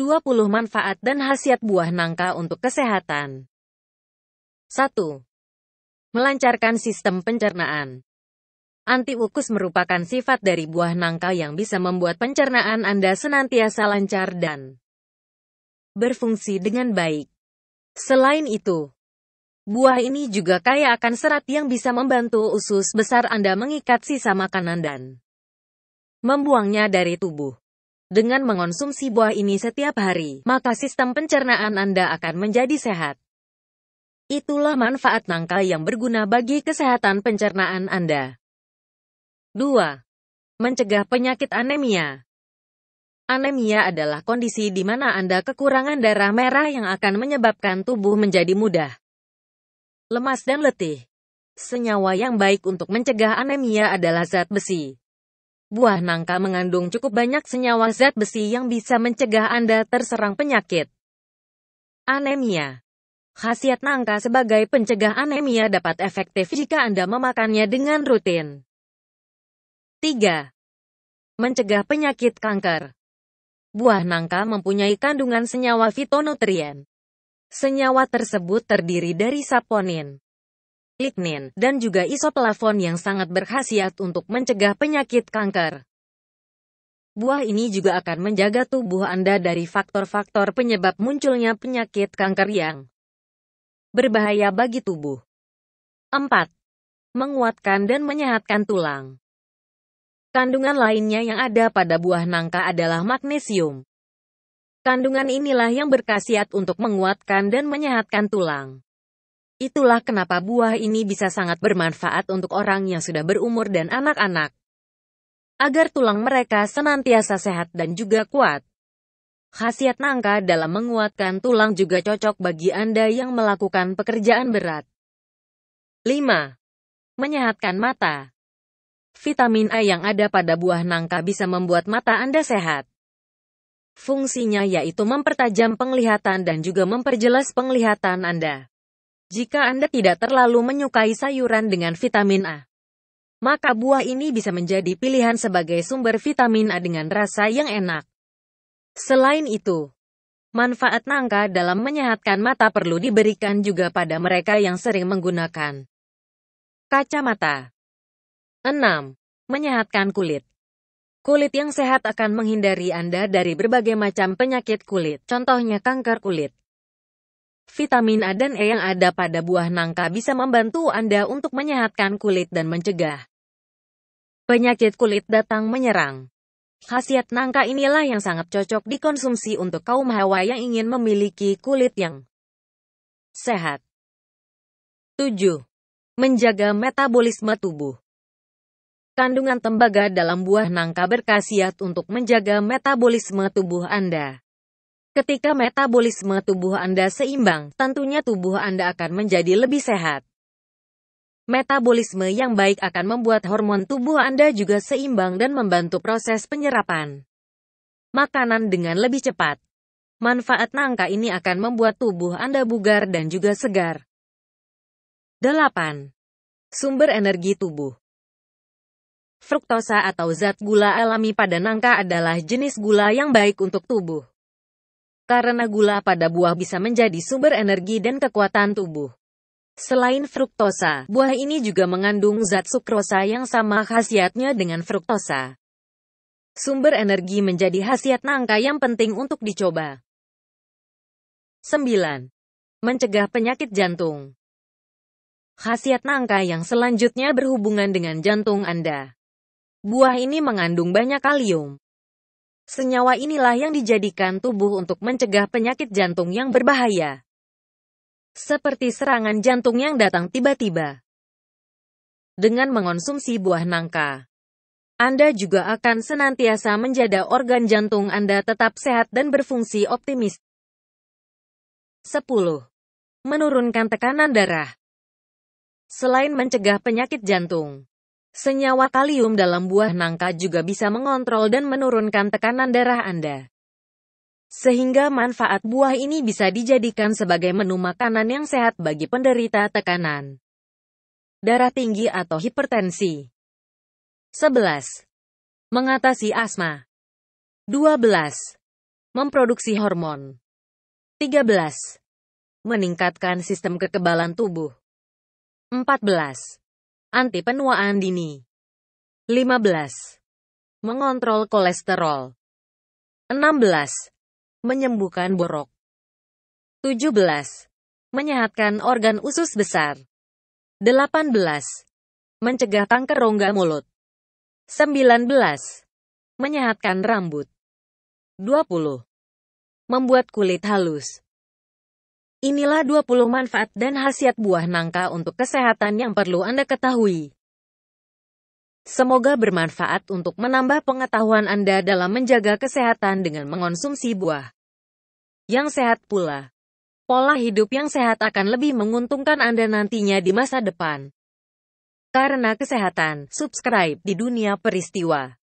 20 manfaat dan khasiat buah nangka untuk kesehatan. 1. Melancarkan sistem pencernaan. Antiukus merupakan sifat dari buah nangka yang bisa membuat pencernaan Anda senantiasa lancar dan berfungsi dengan baik. Selain itu, buah ini juga kaya akan serat yang bisa membantu usus besar Anda mengikat sisa makanan dan membuangnya dari tubuh. Dengan mengonsumsi buah ini setiap hari, maka sistem pencernaan Anda akan menjadi sehat. Itulah manfaat nangka yang berguna bagi kesehatan pencernaan Anda. 2. Mencegah penyakit anemia. Anemia adalah kondisi di mana Anda kekurangan darah merah yang akan menyebabkan tubuh menjadi mudah lemas dan letih. Senyawa yang baik untuk mencegah anemia adalah zat besi. Buah nangka mengandung cukup banyak senyawa zat besi yang bisa mencegah Anda terserang penyakit. Anemia Khasiat nangka sebagai pencegah anemia dapat efektif jika Anda memakannya dengan rutin. 3. Mencegah penyakit kanker Buah nangka mempunyai kandungan senyawa fitonutrien. Senyawa tersebut terdiri dari saponin, lignin, dan juga isoplavon yang sangat berkhasiat untuk mencegah penyakit kanker. Buah ini juga akan menjaga tubuh Anda dari faktor-faktor penyebab munculnya penyakit kanker yang berbahaya bagi tubuh. 4. Menguatkan dan menyehatkan tulang. Kandungan lainnya yang ada pada buah nangka adalah magnesium. Kandungan inilah yang berkhasiat untuk menguatkan dan menyehatkan tulang. Itulah kenapa buah ini bisa sangat bermanfaat untuk orang yang sudah berumur dan anak-anak. Agar tulang mereka senantiasa sehat dan juga kuat. Khasiat nangka dalam menguatkan tulang juga cocok bagi Anda yang melakukan pekerjaan berat. 5. Menyehatkan mata. Vitamin A yang ada pada buah nangka bisa membuat mata Anda sehat. Fungsinya yaitu mempertajam penglihatan dan juga memperjelas penglihatan Anda. Jika Anda tidak terlalu menyukai sayuran dengan vitamin A, maka buah ini bisa menjadi pilihan sebagai sumber vitamin A dengan rasa yang enak. Selain itu, manfaat nangka dalam menyehatkan mata perlu diberikan juga pada mereka yang sering menggunakan kacamata. 6. Menyehatkan kulit. Kulit yang sehat akan menghindari Anda dari berbagai macam penyakit kulit, contohnya kanker kulit. Vitamin A dan E yang ada pada buah nangka bisa membantu Anda untuk menyehatkan kulit dan mencegah penyakit kulit datang menyerang. Khasiat nangka inilah yang sangat cocok dikonsumsi untuk kaum hawa yang ingin memiliki kulit yang sehat. 7. Menjaga metabolisme tubuh Kandungan tembaga dalam buah nangka berkhasiat untuk menjaga metabolisme tubuh Anda. Ketika metabolisme tubuh Anda seimbang, tentunya tubuh Anda akan menjadi lebih sehat. Metabolisme yang baik akan membuat hormon tubuh Anda juga seimbang dan membantu proses penyerapan makanan dengan lebih cepat. Manfaat nangka ini akan membuat tubuh Anda bugar dan juga segar. 8. Sumber energi tubuh Fruktosa atau zat gula alami pada nangka adalah jenis gula yang baik untuk tubuh karena gula pada buah bisa menjadi sumber energi dan kekuatan tubuh. Selain fruktosa, buah ini juga mengandung zat sukrosa yang sama khasiatnya dengan fruktosa. Sumber energi menjadi khasiat nangka yang penting untuk dicoba. 9. Mencegah penyakit jantung. Khasiat nangka yang selanjutnya berhubungan dengan jantung Anda. Buah ini mengandung banyak kalium, Senyawa inilah yang dijadikan tubuh untuk mencegah penyakit jantung yang berbahaya. Seperti serangan jantung yang datang tiba-tiba. Dengan mengonsumsi buah nangka, Anda juga akan senantiasa menjaga organ jantung Anda tetap sehat dan berfungsi optimis. 10. Menurunkan tekanan darah. Selain mencegah penyakit jantung, Senyawa kalium dalam buah nangka juga bisa mengontrol dan menurunkan tekanan darah Anda. Sehingga manfaat buah ini bisa dijadikan sebagai menu makanan yang sehat bagi penderita tekanan darah tinggi atau hipertensi. 11. Mengatasi asma. 12. Memproduksi hormon. 13. Meningkatkan sistem kekebalan tubuh. 14. Anti penuaan dini. 15. Mengontrol kolesterol. 16. Menyembuhkan borok. 17. Menyehatkan organ usus besar. 18. Mencegah kanker rongga mulut. 19. Menyehatkan rambut. 20. Membuat kulit halus. Inilah 20 manfaat dan khasiat buah nangka untuk kesehatan yang perlu Anda ketahui. Semoga bermanfaat untuk menambah pengetahuan Anda dalam menjaga kesehatan dengan mengonsumsi buah yang sehat pula. Pola hidup yang sehat akan lebih menguntungkan Anda nantinya di masa depan. Karena kesehatan, subscribe di dunia peristiwa.